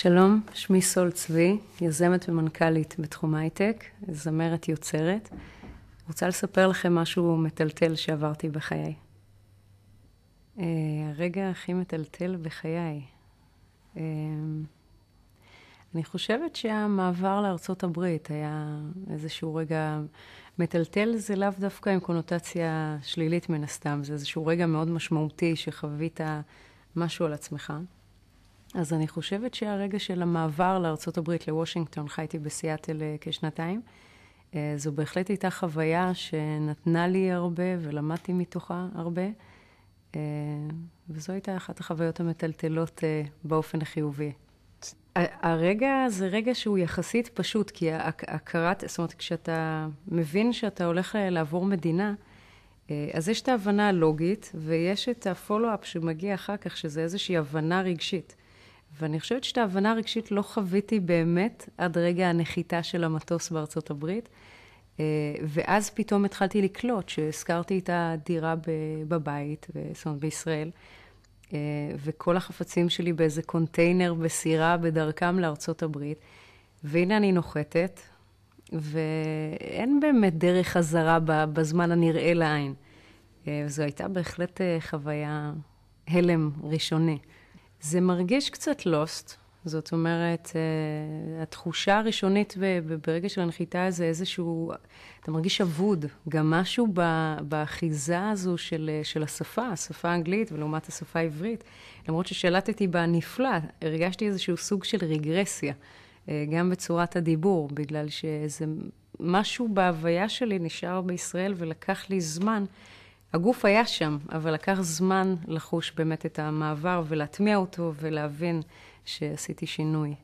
שלום, שמי סול צבי, יזמת ומנכ"לית בתחום הייטק, זמרת יוצרת. רוצה לספר לכם משהו מטלטל שעברתי בחיי. אה, הרגע הכי מטלטל בחיי. אה, אני חושבת שהמעבר לארצות הברית היה איזשהו רגע מטלטל, זה לאו דווקא עם קונוטציה שלילית מן הסתם, זה איזשהו רגע מאוד משמעותי שחווית משהו על עצמך. אז אני חושבת שהרגע של המעבר לארה"ב, לוושינגטון, חייתי בסיאטל אה, כשנתיים. אה, זו בהחלט הייתה חוויה שנתנה לי הרבה ולמדתי מתוכה הרבה, אה, וזו הייתה אחת החוויות המטלטלות באופן החיובי. הרגע זה רגע שהוא יחסית פשוט, כי הכרת, זאת אומרת, כשאתה מבין שאתה הולך לעבור מדינה, אז יש את ההבנה הלוגית, ויש את הפולו-אפ שמגיע אחר כך, שזה איזושהי הבנה רגשית. ואני חושבת שאת ההבנה הרגשית לא חוויתי באמת עד רגע הנחיתה של המטוס בארצות הברית. אה, ואז פתאום התחלתי לקלוט, שהשכרתי את הדירה בבית, זאת אומרת בישראל, אה, וכל החפצים שלי באיזה קונטיינר בסירה בדרכם לארצות הברית. והנה אני נוחתת, ואין באמת דרך חזרה בזמן הנראה לעין. אה, זו הייתה בהחלט חוויה הלם ראשוני. זה מרגיש קצת לוסט. זאת אומרת, uh, התחושה הראשונית ברגע של הנחיתה זה איזשהו, אתה מרגיש אבוד, גם משהו באחיזה הזו של, אה, של השפה, השפה האנגלית ולעומת השפה העברית. למרות ששלטתי בה נפלא, הרגשתי איזשהו סוג של רגרסיה, uh, גם בצורת הדיבור, בגלל שזה משהו בהוויה שלי נשאר בישראל ולקח לי זמן הגוף היה שם, אבל לקח זמן לחוש באמת את המעבר ולהטמיע אותו ולהבין שעשיתי שינוי.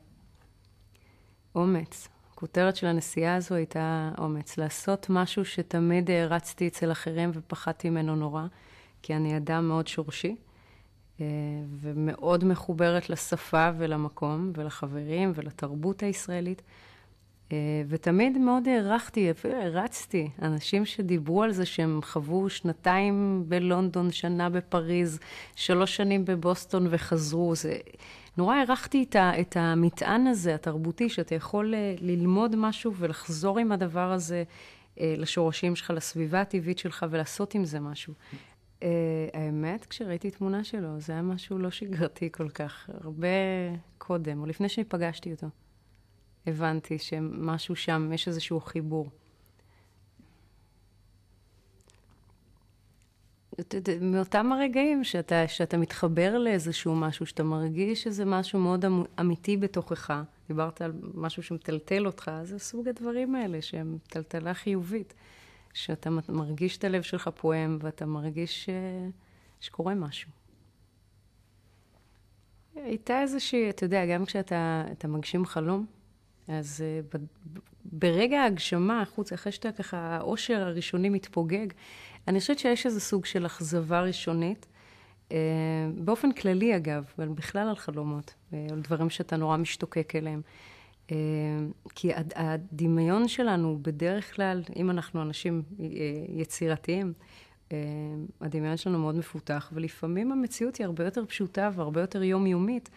אומץ. הכותרת של הנסיעה הזו הייתה אומץ. לעשות משהו שתמיד הערצתי אצל אחרים ופחדתי ממנו נורא, כי אני אדם מאוד שורשי, אה, ומאוד מחוברת לשפה ולמקום, ולחברים ולתרבות הישראלית. אה, ותמיד מאוד הערכתי, אפילו הרצתי, אנשים שדיברו על זה שהם חוו שנתיים בלונדון, שנה בפריז, שלוש שנים בבוסטון וחזרו. זה... נורא הערכתי את, ה... את המטען הזה, התרבותי, שאתה יכול אה, ללמוד משהו ולחזור עם הדבר הזה אה, לשורשים שלך, לסביבה הטבעית שלך ולעשות עם זה משהו. האמת, כשראיתי תמונה שלו, זה היה משהו לא שגרתי כל כך, הרבה קודם, או לפני שפגשתי אותו. הבנתי שמשהו שם, יש איזשהו חיבור. מאותם הרגעים שאתה, שאתה מתחבר לאיזשהו משהו, שאתה מרגיש שזה משהו מאוד אמ, אמיתי בתוכך, דיברת על משהו שמטלטל אותך, זה סוג הדברים האלה שהם טלטלה חיובית, שאתה מרגיש את הלב שלך פועם ואתה מרגיש ש... שקורה משהו. הייתה איזושהי, אתה יודע, גם כשאתה מגשים חלום, אז uh, ב- ברגע ההגשמה, חוץ, אחרי שאתה ככה, העושר הראשוני מתפוגג, אני חושבת שיש איזה סוג של אכזבה ראשונית. Uh, באופן כללי, אגב, אבל בכלל על חלומות, אה, על דברים שאתה נורא משתוקק אליהם. Uh, כי הד- הדמיון שלנו, בדרך כלל, אם אנחנו אנשים uh, יצירתיים, uh, הדמיון שלנו מאוד מפותח, ולפעמים המציאות היא הרבה יותר פשוטה והרבה יותר יומיומית,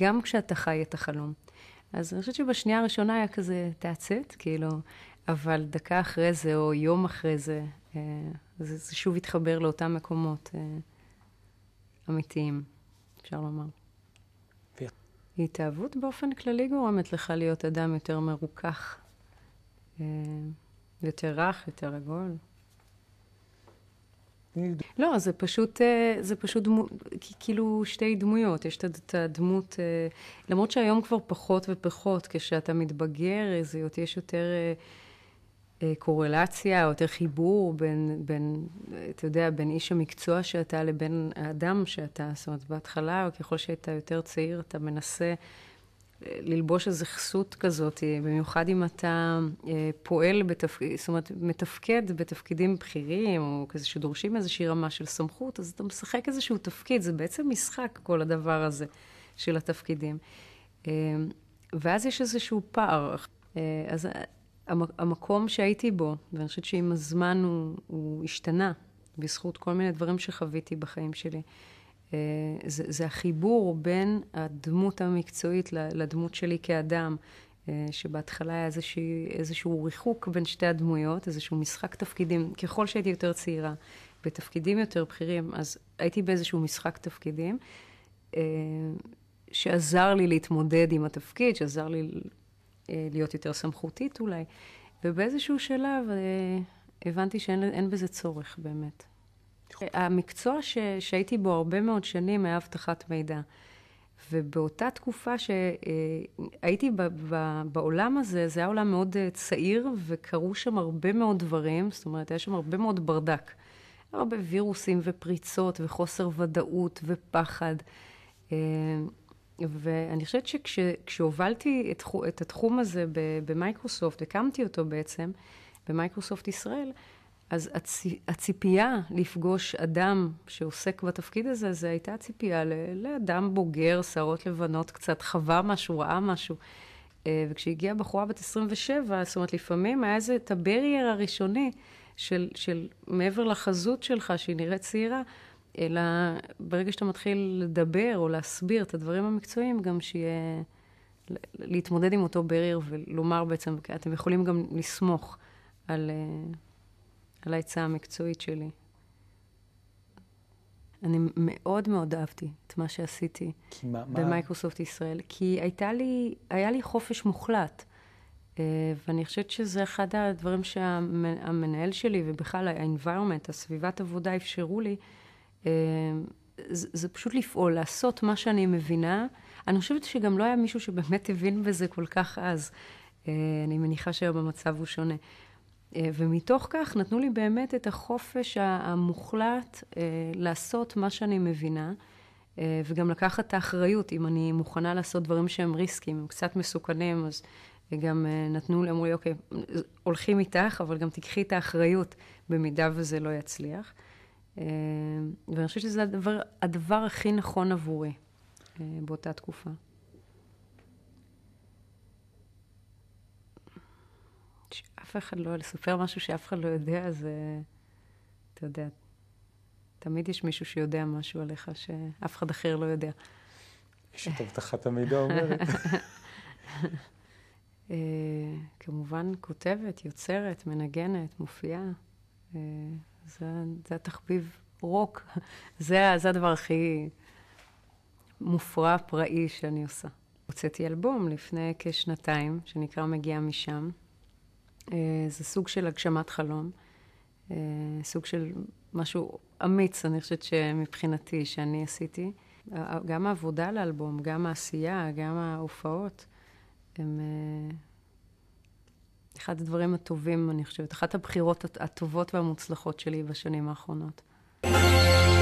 גם כשאתה חי את החלום. אז אני חושבת שבשנייה הראשונה היה כזה תעצת, כאילו, אבל דקה אחרי זה, או יום אחרי זה, אה, זה, זה שוב התחבר לאותם מקומות אה, אמיתיים, אפשר לומר. התאהבות באופן כללי גורמת לך להיות אדם יותר מרוכך, אה, יותר רך, יותר עגול. לא, זה פשוט, אה, זה פשוט דמו, כאילו שתי דמויות. יש את הדמות, אה, למרות שהיום כבר פחות ופחות, כשאתה מתבגר, זה, יש יותר אה, קורלציה, יותר חיבור בין, בין, אתה יודע, בין איש המקצוע שאתה לבין האדם שאתה. זאת אומרת, בהתחלה, ככל שהיית יותר צעיר, אתה מנסה... ללבוש איזה כסות כזאת, במיוחד אם אתה אה, פועל, בתפק... זאת אומרת, מתפקד בתפקידים בכירים, או כזה שדורשים איזושהי רמה של סמכות, אז אתה משחק איזשהו תפקיד, זה בעצם משחק כל הדבר הזה של התפקידים. אה, ואז יש איזשהו פער. אה, אז המקום שהייתי בו, ואני חושבת שעם הזמן הוא, הוא השתנה, בזכות כל מיני דברים שחוויתי בחיים שלי. אה, זה, זה החיבור בין הדמות המקצועית לדמות שלי כאדם, אה, שבהתחלה היה איזשה, איזשהו ריחוק בין שתי הדמויות, איזשהו משחק תפקידים. ככל שהייתי יותר צעירה, בתפקידים יותר בכירים, אז הייתי באיזשהו משחק תפקידים, אה, שעזר לי להתמודד עם התפקיד, שעזר לי להיות יותר סמכותית אולי, ובאיזשהו שלב הבנתי שאין בזה צורך באמת. המקצוע ש... שהייתי בו הרבה מאוד שנים היה אבטחת מידע. ובאותה תקופה שהייתי אה, ב... ב... בעולם הזה, זה היה עולם מאוד אה, צעיר, וקרו שם הרבה מאוד דברים, זאת אומרת, היה שם הרבה מאוד ברדק. הרבה וירוסים ופריצות וחוסר ודאות ופחד. אה, ואני חושבת שכשהובלתי את, את התחום הזה במייקרוסופט, הקמתי אותו בעצם, במייקרוסופט ישראל, אז הציפייה לפגוש אדם שעוסק בתפקיד הזה, זו הייתה ציפייה לאדם בוגר, שערות לבנות קצת, חווה משהו, ראה משהו. אה, וכשהגיעה בחורה בת 27, זאת אומרת, לפעמים היה זה את הברייר הראשוני של, של מעבר לחזות שלך, שהיא נראית צעירה, אלא ברגע שאתה מתחיל לדבר או להסביר את הדברים המקצועיים, גם שיהיה... להתמודד עם אותו ברייר ולומר בעצם, אוקיי, אתם יכולים גם לסמוך על... אה, על העצה המקצועית שלי. אני מאוד מאוד אהבתי את מה שעשיתי מה, במייקרוסופט ישראל, כי הייתה לי, היה לי חופש מוחלט. אה, ואני חושבת שזה אחד הדברים שהמנהל שלי, ובכלל ה-environment, הסביבת עבודה, אפשרו לי, אה, זה פשוט לפעול, לעשות מה שאני מבינה. אני חושבת שגם לא היה מישהו שבאמת הבין בזה כל כך אז. אה, אני מניחה שהיום המצב הוא שונה. אה, ומתוך כך נתנו לי באמת את החופש המוחלט אה, לעשות מה שאני מבינה, אה, וגם לקחת את האחריות, אם אני מוכנה לעשות דברים שהם ריסקים, הם קצת מסוכנים, אז גם נתנו לי, אמרו לי, אוקיי, הולכים איתך, אבל גם תיקחי את האחריות במידה וזה לא יצליח. ואני חושבת שזה הדבר, הדבר הכי נכון עבורי באותה תקופה. שאף אחד לא, לספר משהו שאף אחד לא יודע, זה, אתה יודע, תמיד יש מישהו שיודע משהו עליך שאף אחד אחר לא יודע. יש את הבטחת המידע אומרת. אה, כמובן כותבת, יוצרת, מנגנת, מופיעה. אה, זה, זה התחביב רוק. זה, זה הדבר הכי מופרע, פראי שאני עושה. הוצאתי אלבום לפני כשנתיים, שנקרא מגיע משם, אה, זה סוג של הגשמת חלום, אה, סוג של משהו אמיץ, אני חושבת שמבחינתי, שאני עשיתי. אה, גם העבודה לאלבום, גם העשייה, גם ההופעות, הם אחד הדברים הטובים, אני חושבת, אחת הבחירות הטובות והמוצלחות שלי בשנים האחרונות. thank you